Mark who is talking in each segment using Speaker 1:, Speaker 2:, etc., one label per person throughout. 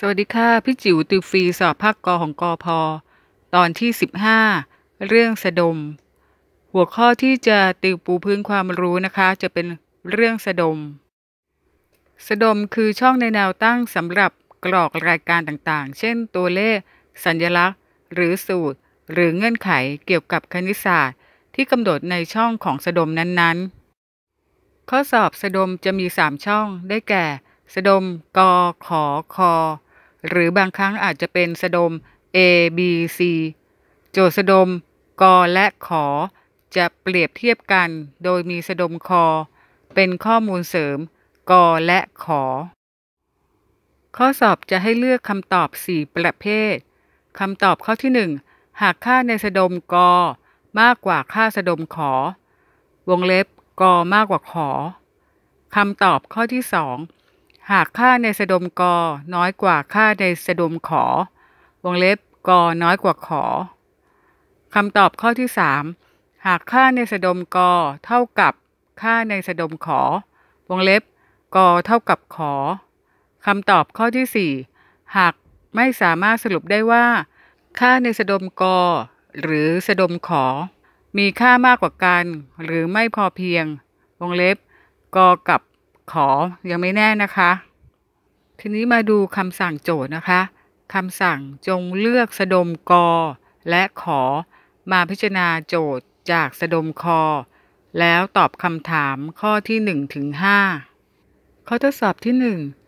Speaker 1: สวัสดีค่ะพี่จิ๋วติวฟรีสอบภาคกอของกอพอตอนที่ 15 เรื่องสะดม หัวข้อที่จะติวปูพื้นความรู้นะคะ จะเป็นเรื่องสะดมสะดมคือช่องในแนวตั้งสำหรับกรอกรายการต่างๆ เช่นตัวเลข สัญลักษณ์ หรือสูตร หรือเงื่อนไขเกี่ยวกับคณิตศาสตร์ที่กำหนดในช่องของสะดมนั้นๆ ข้อสอบสะดมจะมี 3 ช่องได้แก่สะดมกอขอคอหรือบางครั้งอาจจะเป็นสะดม A B C โจสะดมกอและขอ จะเปรียบเทียบกัน โดยมีสะดมคอ เป็นข้อมูลเสริมกอและขอ ข้อสอบจะให้เลือกคำตอบ 4 ประเภท คำตอบข้อที่ 1 หากค่าในสะดมกอมากกว่าค่าสะดมขอ วงเล็บกอมากกว่าขอ คำตอบข้อที่ 2หากค่าในสะดมกน้อยกว่าค่าในสะดมขอ วงเล็บ กน้อยกว่าขอคำตอบข้อที่ 3 หากค่าในสะดมกเท่ากับค่าในสะดมขอวงเล็บ กเท่ากับขอคำตอบข้อที่ 4 หากไม่สามารถสรุปได้ว่า ค่าในสะดมกหรือสะดมขอ มีค่ามากกว่ากัน หรือไม่พอเพียง วงเล็บ กกับขอ ยังไม่แน่นะคะ ทีนี้มาดูคำสั่งโจทย์นะคะ คำสั่งจงเลือกสะดมกอ และขอ มาพิจารณาโจทย์จากสะดมคอ แล้วตอบคำถามข้อที่1ถึง5ข้อทดสอบที่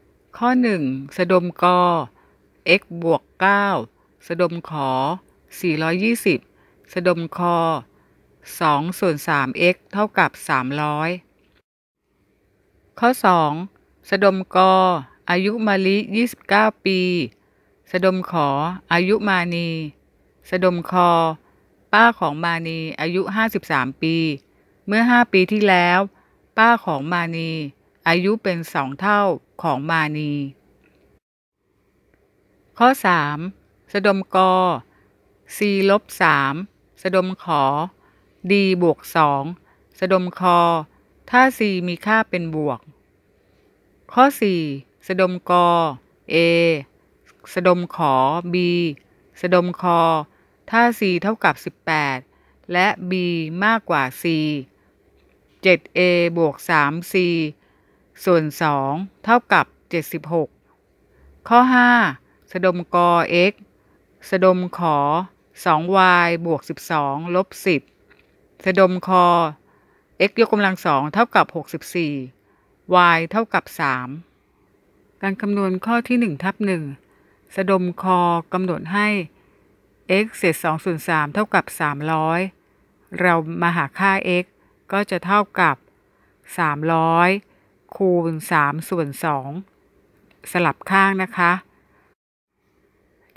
Speaker 1: 1 ข้อ 1สะดมกอ x บวก9สะดมขอ420สะดมคอ 2 ส่วน 3x เท่ากับ 300ข้อ 2. สดมกออายุมาลิ 29 ปี สดมขออายุมานี สดมคอป้าของมานีอายุ 53 ปี เมื่อ 5 ปีที่แล้ว ป้าของมานี อายุเป็นสองเท่าของมานี ข้อ 3. สดมกอ c ลบ3สดมขอ d บวก2สดมคอถ้า c มีค่าเป็นบวก ข้อ 4 สดมกอ a สดมขอ b สดมคอ ถ้า c เท่ากับ 18 และ b มากกว่า c 7a บวก 3c ส่วน 2 เท่ากับ 76 ข้อ 5สดมกอ x สดมขอ 2y บวก 12 ลบ 10 สดมคอ x ยกกำลังสองเท่ากับ 64 y เท่ากับ 3 การคำนวณข้อที่ 1 ทับ 1สะดมคอกำหนดให้ x เศษ2ส่วน 3 เท่ากับ 300 เรามาหาค่า x ก็จะเท่ากับ 300 คูณ3ส่วน 2 สลับข้างนะคะ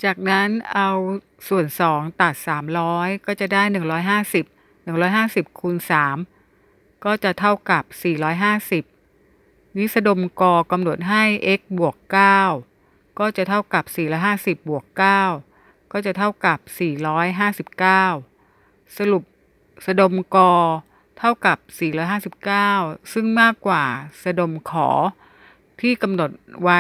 Speaker 1: จากนั้นเอาส่วน 2 ตัด 300 ก็จะได้ 150 150 คูณ3ก็จะเท่ากับ 450 วิสดม กกำหนดให้ x บวก 9 ก็จะเท่ากับ 450 บวก 9 ก็จะเท่ากับ 459 สรุปสดมกเท่ากับ 459 ซึ่งมากกว่าสดมขอ ที่กำหนดไว้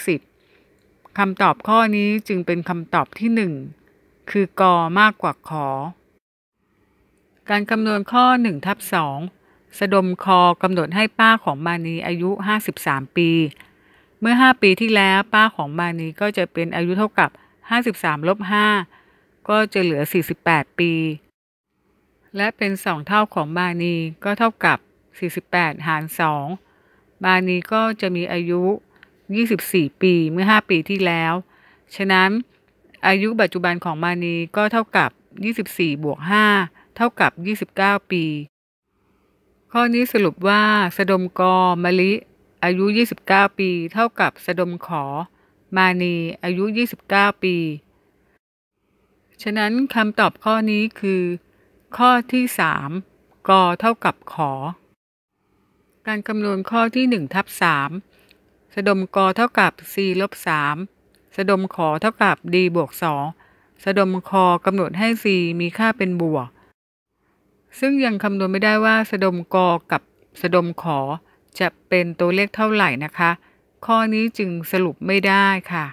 Speaker 1: 420 คำตอบข้อนี้จึงเป็นคำตอบที่ 1 คือกอมากกว่า ขอการคำนวณข้อ1ทับ2สดมคอกำหนดให้ป้าของมานีอายุ 53 ปี เมื่อ 5 ปีที่แล้วป้าของมานีก็จะเป็นอายุเท่ากับ 53ลบ5ก็จะเหลือ 48 ปี และเป็น2เท่าของมานี ก็เท่ากับ 48 หาร2มานีก็จะมีอายุ 24 ปีเมื่อ 5 ปีที่แล้ว ฉะนั้นอายุปัจจุบันของมานีก็เท่ากับ 24 บวก5เท่ากับ 29 ปี ข้อนี้สรุปว่า สดมกมะลิ อายุ 29 ปี เท่ากับสดมขอ มานี อายุ 29 ปี ฉะนั้นคำตอบข้อนี้คือ ข้อที่ 3กอเท่ากับขอ การคำนวณข้อที่1ทับ3สดมกอเท่ากับ c ลบ3สดมขอเท่ากับ d บวก2สดมคอกำหนดให้ c มีค่าเป็นบวกซึ่งยังคำนวณไม่ได้ว่าสะดมกอกับสะดมขอ จะเป็นตัวเลขเท่าไหร่นะคะ ข้อนี้จึงสรุปไม่ได้ค่ะ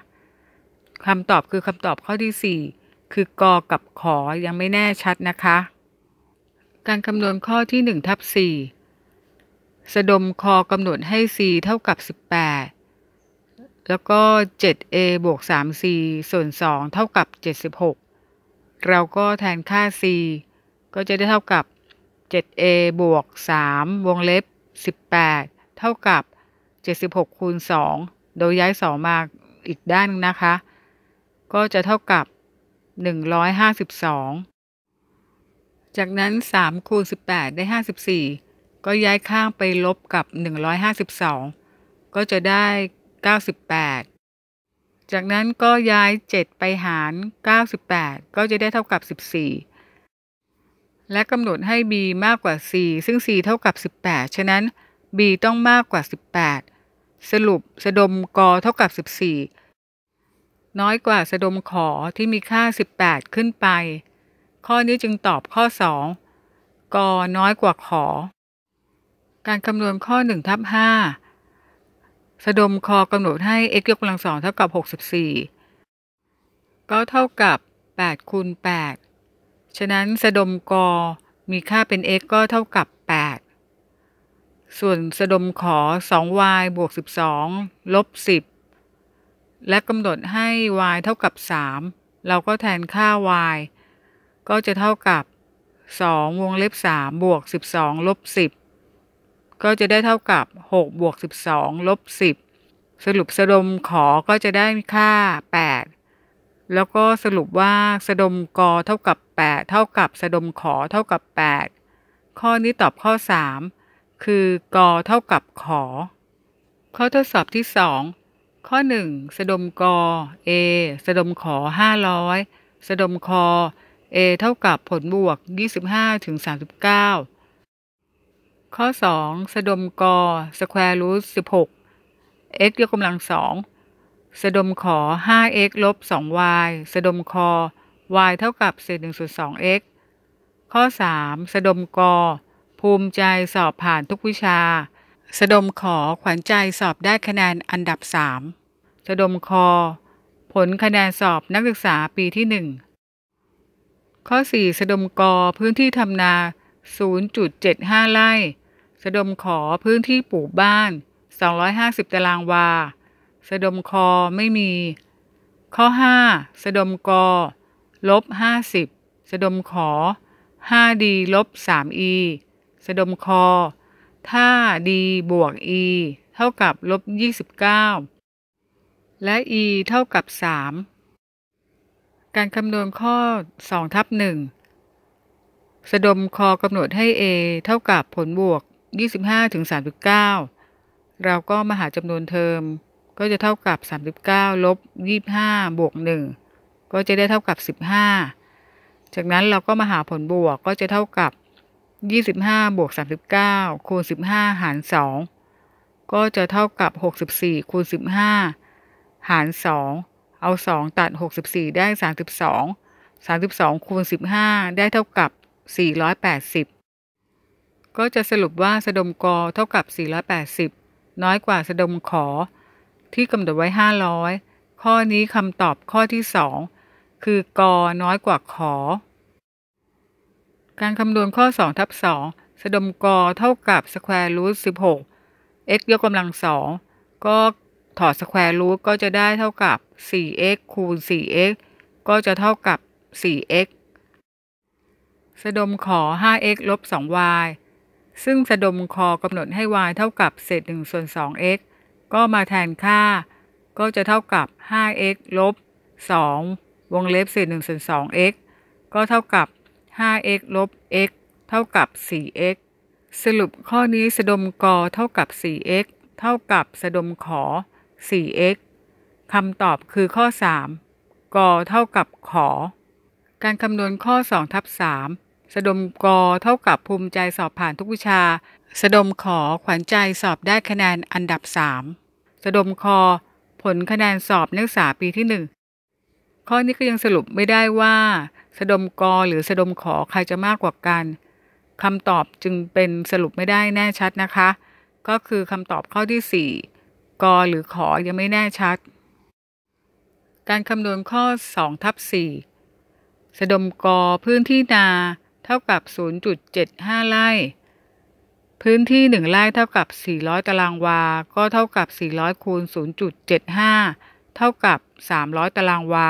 Speaker 1: คำตอบคือคำตอบข้อที่ 4 คือกอกับขอยังไม่แน่ชัดนะคะ การคำนวณข้อที่ 1 ทับ 4สะดมคอกำหนดให้ c เท่ากับ 18 แล้วก็ 7a บวก 3c ส่วน 2 เท่ากับ 76 เราก็แทนค่า c ก็จะได้เท่ากับ 7a บวก3วงเล็บ 18 เท่ากับ 76 คูณ 2 โดยย้าย 2 มาอีกด้านนึงนะคะ ก็จะเท่ากับ 152 จากนั้น 3 คูณ 18 ได้ 54 ก็ย้ายข้างไปลบกับ 152 ก็จะได้ 98 จากนั้นก็ย้าย 7 ไปหาร 98 ก็จะได้เท่ากับ 14และกำหนดให้ b มากกว่า c ซึ่ง c เท่ากับ 18 ฉะนั้น b ต้องมากกว่า 18 สรุปสะดมกเท่ากับ 14 น้อยกว่าสะดมขอที่มีค่า 18 ขึ้นไป ข้อนี้จึงตอบข้อ 2 ก น้อยกว่าขอ การคำนวณข้อ 1 ทับ 5สะดมคอกำหนดให้ x ยกกำลังสองเท่ากับ 64 ก็เท่ากับ 8 คูณ 8ฉะนั้นสดมกมีค่าเป็น x ก็เท่ากับ 8 ส่วนสดมขอ 2y บวก 12 ลบ 10 และกำหนดให้ y เท่ากับ 3 เราก็แทนค่า y ก็จะเท่ากับ 2 วงเล็บ 3 บวก 12 ลบ 10 ก็จะได้เท่ากับ 6 บวก 12 ลบ 10 สรุปสดมขอก็จะได้ค่า 8แล้วก็สรุปว่า สดมกเท่ากับ 8 เท่ากับ สดมขอเท่ากับ 8 ข้อนี้ตอบข้อ 3 คือกเท่ากับขอ ข้อทดสอบที่ 2 ข้อ 1 สดมกเอสดมขอ 500 สดมคอเอเท่ากับ ผลบวก 25 ถึง 39 ข้อ 2 สดมกสแควร์รูท16 x ยกกำลังสองสดมขอ 5x ลบ 2y สดมคอ y เท่ากับเศษ1ส่วน 2x ข้อ 3 สดมกอ ภูมิใจสอบผ่านทุกวิชา สดมขอขวัญใจสอบได้คะแนนอันดับ 3 สดมคอ ผลคะแนนสอบนักศึกษาปีที่ 1 ข้อ 4 สดมกอ พื้นที่ทำนา 0.75ไร่สดมขอ พื้นที่ปลูกบ้าน 250 ตารางวาสะดมคอไม่มี ข้อ 5สะดมกอลบ 50สะดมขอ5ีลบ 3E สะดมคอ ถ้าีบวก E เท่ากับ ลบ 29 และ E เท่ากับ 3 การคำนวณข้อ 2 ทับ1สะดมคอ กำหนดให้ A เท่ากับผลบวก 25-39 เราก็มาหาจำนวนเทอมก็จะเท่ากับ 39ลบ25บวก1ก็จะได้เท่ากับ 15 จากนั้นเราก็มาหาผลบวกก็จะเท่ากับ 25บวก39คูณ15หาร2ก็จะเท่ากับ 64คูณ15หาร2เอา 2 ตัด 64 ได้ 32 32คูณ15 ได้เท่ากับ 480 ก็จะสรุปว่าสะดมกอเท่ากับ480 น้อยกว่าสะดมขอที่กำหนดไว้ 500 ข้อนี้คำตอบข้อที่ 2 คือกอน้อยกว่าขอ การคำนวณข้อ 2 ทับ2สดมกอเท่ากับสแควร์รูท16 x ยกกำลังสองก็ถอดสแควร์รูทก็จะได้เท่ากับ 4x คูณ 4x ก็จะเท่ากับ 4x สดมขอ 5x ลบ 2y ซึ่งสดมคอกำหนดให้ y เท่ากับเศษ1ส่วน 2x ก็มาแทนค่า ก็จะเท่ากับ 5x ลบ2วงเล็บเศษ1ส่วน 2x ก็เท่ากับ 5x ลบ x เท่ากับ 4x สรุปข้อนี้สดมกอเท่ากับ 4x เท่ากับสดมขอ 4x คำตอบคือข้อ 3กอ เท่ากับขอ การคำนวณข้อ 2 ทับ3สดมกอเท่ากับภูมิใจสอบผ่านทุกวิชา สดมขอขวัญใจสอบได้คะแนนอันดับ 3สะดมคอ ผลคะแนนสอบนักศึกษาปีที่หนึ่งข้อนี้ก็ยังสรุปไม่ได้ว่าสะดมกอหรือสะดมขอใครจะมากกว่ากัน คำตอบจึงเป็นสรุปไม่ได้แน่ชัดนะคะ ก็คือคำตอบข้อที่ 4กอหรือขอยังไม่แน่ชัด การคำนวณข้อ2ทับ4สะดมกอพื้นที่นา เท่ากับ 0.75ไร่พื้นที่หนึ่งไร่เท่ากับ 400 ตารางวา ก็เท่ากับ 400คูณ0.75 เท่ากับ 300 ตารางวา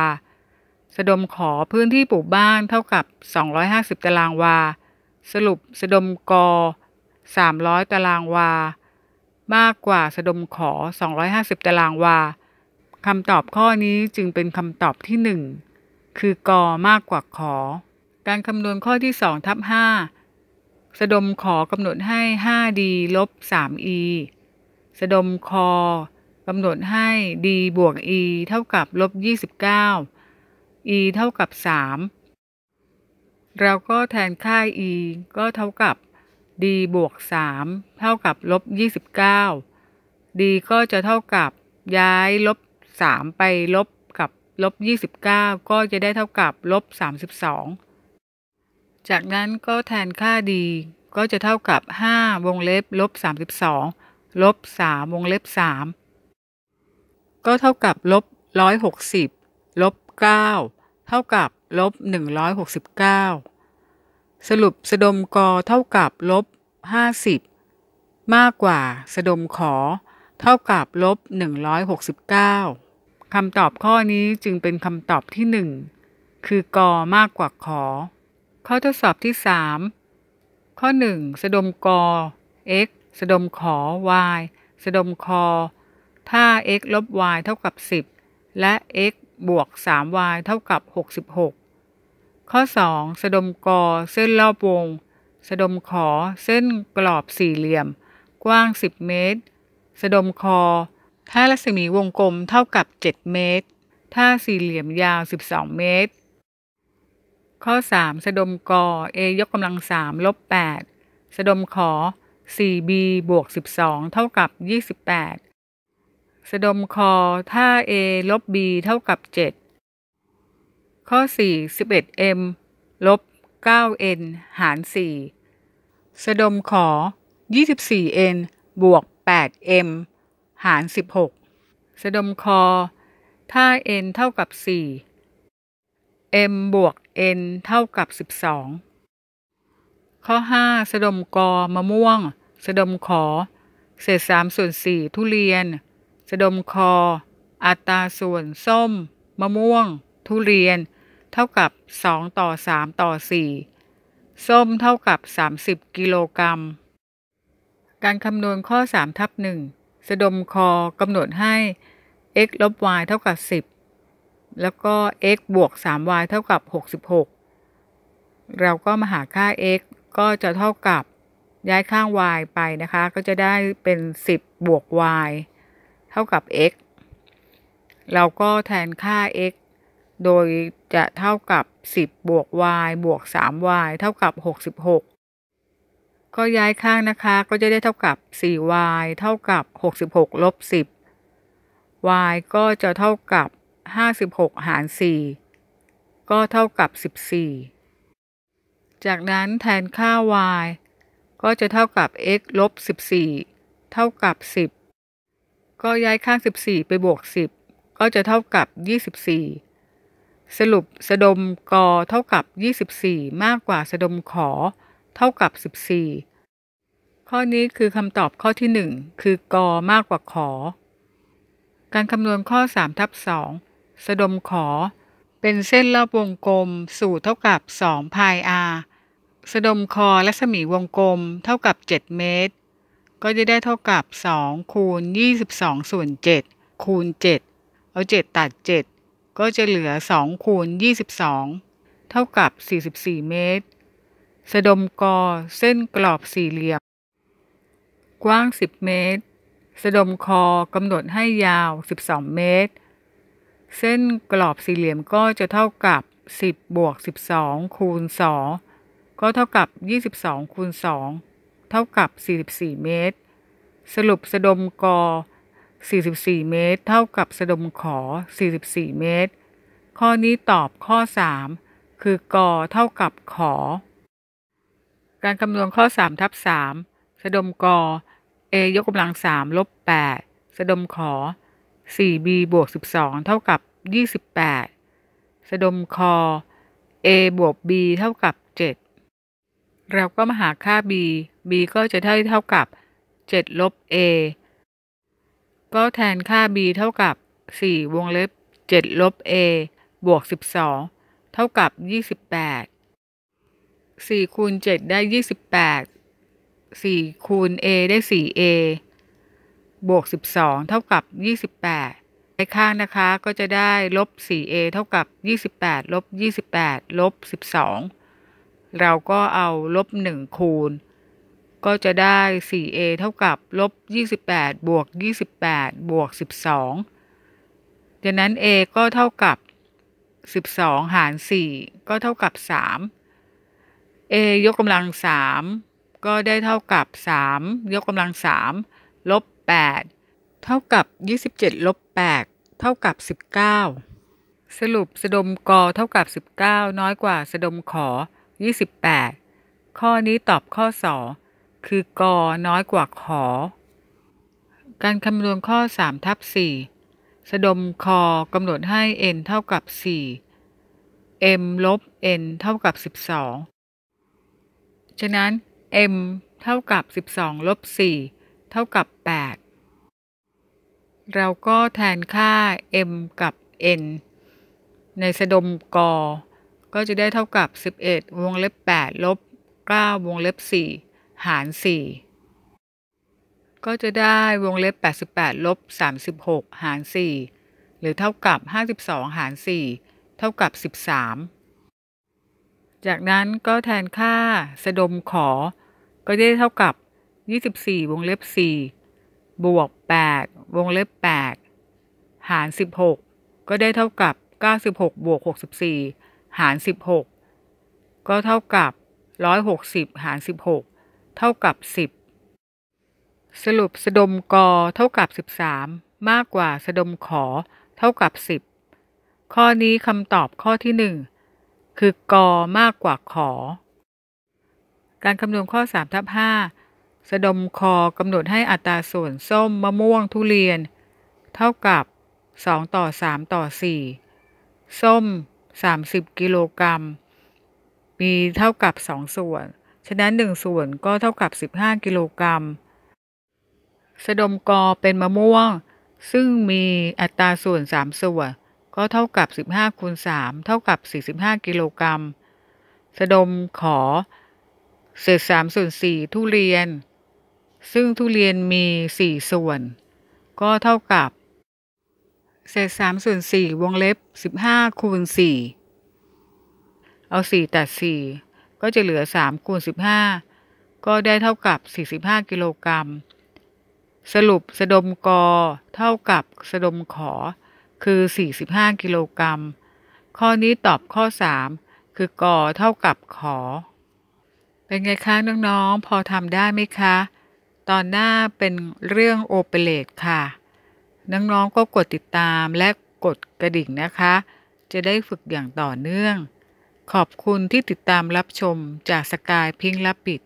Speaker 1: สะดมขอพื้นที่ปลูกบ้านเท่ากับ 250 ตารางวา สรุปสะดมกอ300 ตารางวา มากกว่าสะดมขอ 250 ตารางวาคำตอบข้อนี้จึงเป็นคำตอบที่ 1 คือกอมากกว่าขอ การคำนวณข้อที่2ทับ5สดมขอกำหนดให้ 5D ลบ 3E สดมคอ กำหนดให้ D บวก E เท่ากับลบ 29 E เท่ากับ 3 เราก็แทนค่า E ก็เท่ากับ D บวก 3 เท่ากับลบ 29 D ก็จะเท่ากับ ย้ายลบ 3 ไปลบกับลบ 29 ก็จะได้เท่ากับลบ 32จากนั้นก็แทนค่าดี ก็จะเท่ากับ5วงเล็บลบ32ลบ3วงเล็บ3ก็เท่ากับลบ160ลบ9เท่ากับลบ169 สรุปสดมกเท่ากับลบ50 มากกว่าสดมขอเท่ากับลบ169 คำตอบข้อนี้จึงเป็นคำตอบที่ 1 คือกอมากกว่าขอข้อทดสอบที่สามข้อหนึ่งสดมกอ x สดมขอ y สดมคอถ้า x ลบ y เท่ากับ 10 และ x บวก 3y เท่ากับ 66 ข้อ 2 สดมกอเส้นรอบวง สดมขอเส้นกรอบสี่เหลี่ยม กว้าง 10 เมตร สดมคอถ้ารัศมีวงกลมเท่ากับ 7 เมตร ถ้าสี่เหลี่ยมยาว 12 เมตรข้อ 3สะดมกอ a ยกกำลังสามลบ 8สะดมขอ 4b บวก 12 เท่ากับ 28สะดมคอถ้า a ลบ b เท่ากับ 7 ข้อ 4 11m ลบ 9n หาร 4สะดมขอ 24n บวก 8m หาร 16สะดมคอ ถ้า n เท่ากับ 4 m บวก n เท่ากับ 12 ข้อ 5 สดมกอมะม่วง สดมขอเศษ3ส่วน 4 ทุเรียน สดมคออัตราส่วนส้ม มะม่วง ทุเรียน เท่ากับ 2 ต่อ 3 ต่อ 4 ส้มเท่ากับ 30 กิโลกรัม การคำนวณข้อ 3 ทับ 1 สดมคอกำหนดให้ x ลบ y เท่ากับ 10แล้วก็ x บวก 3y เท่ากับ 66 เราก็มาหาค่า x ก็จะเท่ากับ ย้ายข้าง y ไปนะคะ ก็จะได้เป็น 10บวก y เท่ากับ x เราก็แทนค่า x โดยจะเท่ากับ 10บวก y บวก 3y เท่ากับ66ก็ย้ายข้างนะคะ ก็จะได้เท่ากับ 4y เท่ากับ 66ลบ10 y ก็จะเท่ากับ56 หาร 4 ก็เท่ากับ 14 จากนั้นแทนค่า y ก็จะเท่ากับ x ลบ14เท่ากับ 10 ก็ย้ายข้าง 14 ไปบวก 10 ก็จะเท่ากับ 24 สรุปสะดมกเท่ากับ24 มากกว่าสะดมขอเท่ากับ 14 ข้อนี้คือคำตอบข้อที่ 1 คือกอมากกว่าขอ การคำนวณข้อ3ทับ2สดมขอเป็นเส้นรอบวงกลมสูตรเท่ากับ2พาย r สดมคอและสมีวงกลมเท่ากับ 7 เมตร ก็จะได้เท่ากับ 2 คูณ 22 ส่วน 7 คูณ 7 เอา 7 ตัด 7 ก็จะเหลือ 2 คูณ 22 เท่ากับ 44 เมตรสดมกอเส้นกรอบสี่เหลี่ยมกว้าง 10 เมตร สดมคอกำหนดให้ยาว 12 เมตรเส้นกรอบสี่เหลี่ยมก็จะเท่ากับ 10 บวก 12 คูณ 2 ก็เท่ากับ 22คูณ2 เท่ากับ 44 เมตร สรุปสะดมกอ 44 เมตร เท่ากับสะดมขอ 44 เมตร ข้อนี้ตอบข้อ 3 คือกอ เท่ากับขอ การคำนวณข้อ3ทับ3สะดมกอ a ยกกำลัง 3 ลบ 8สะดมขอ 4b บวก 12 เท่ากับ 28สะดมคอ a บวก b เท่ากับ7เราก็มาหาค่า b b ก็จะได้เท่ากับ 7 ลบ a ก็แทนค่า b เท่ากับ 4 วงเล็บ 7 ลบ a บวก 12 เท่ากับ 28 4คูณ7 ได้ 28 4คูณ a ได้ 4a บวก 12 เท่ากับ 28ในข้างนะคะก็จะได้ลบ 4a เท่ากับ 28 ลบ 28 ลบ 12 เราก็เอาลบ 1 คูณ ก็จะได้ 4a เท่ากับลบ 28 บวก 28 บวก 12ดังนั้น a ก็เท่ากับ 12 หาร 4 ก็เท่ากับ 3 a ยกกำลัง 3 ก็ได้เท่ากับ 3 ยกกำลัง3ลบ8เท่ากับ 27ลบ8เท่ากับ 19 สรุปสดมกเท่ากับ 19 น้อยกว่าสดมขอ 28 ข้อนี้ตอบข้อ2คือกอน้อยกว่าขอ การคำนวณข้อ3ทับ4สดมคอกำหนดให้ n เท่ากับ 4 m ลบ n เท่ากับ 12ฉะนั้น m เท่ากับ 12ลบ4เท่ากับ 8 เราก็แทนค่า m กับ n ในสะดมกอ ก็จะได้เท่ากับ 11วงเล็บ8ลบ9วงเล็บ4หาร4ก็จะได้วงเล็บ88ลบ36หาร4หรือเท่ากับ 52หาร4เท่ากับ13 จากนั้นก็แทนค่าสะดมขอ ก็ได้เท่ากับยี่สิบสี่วงเล็บสี่บวกแปดวงเล็บแปดหารสิบหกก็ได้เท่ากับเก้าสิบหกบวกหกสิบสี่หารสิบหกก็เท่ากับร้อยหกสิบหารสิบหกเท่ากับสิบสรุปสดมกเท่ากับสิบสามมากกว่าสดมขอเท่ากับสิบข้อนี้คำตอบข้อที่หนึ่งคือกอมากกว่าขอ การคำนวณข้อ3ทับ5สะดมคอกำหนดให้อัตราส่วนส้มมะม่วงทุเรียน เท่ากับ2ต่อ3ต่อ4ส้ม 30 กิโลกรัมมีเท่ากับ2ส่วน ฉะนั้น1ส่วนก็เท่ากับ15กิโลกรัมสะดมกอเป็นมะม่วง ซึ่งมีอัตราส่วน 3 ส่วนก็เท่ากับ 15คูณ3เท่ากับ45 กิโลกรัมสะดมขอเศษ3ส่วน4ทุเรียนซึ่งทุเรียนมี 4 ส่วน ก็เท่ากับ เศษ3ส่วน4วงเล็บ15คูณ4 เอา 4 ตัด 4 ก็จะเหลือ3คูณ15 ก็ได้เท่ากับ 45 กิโลกรัม สรุปสะดมกอเท่ากับสะดมขอคือ 45 กิโลกรัม ข้อนี้ตอบข้อ 3 คือกอเท่ากับขอ เป็นไงคะน้อง ๆ พอทำได้ไหมคะตอนหน้าเป็นเรื่องโอเปเรตค่ะ น้องๆก็กดติดตามและกดกระดิ่งนะคะ จะได้ฝึกอย่างต่อเนื่อง ขอบคุณที่ติดตามรับชมจากสกายพิงค์ลับปิด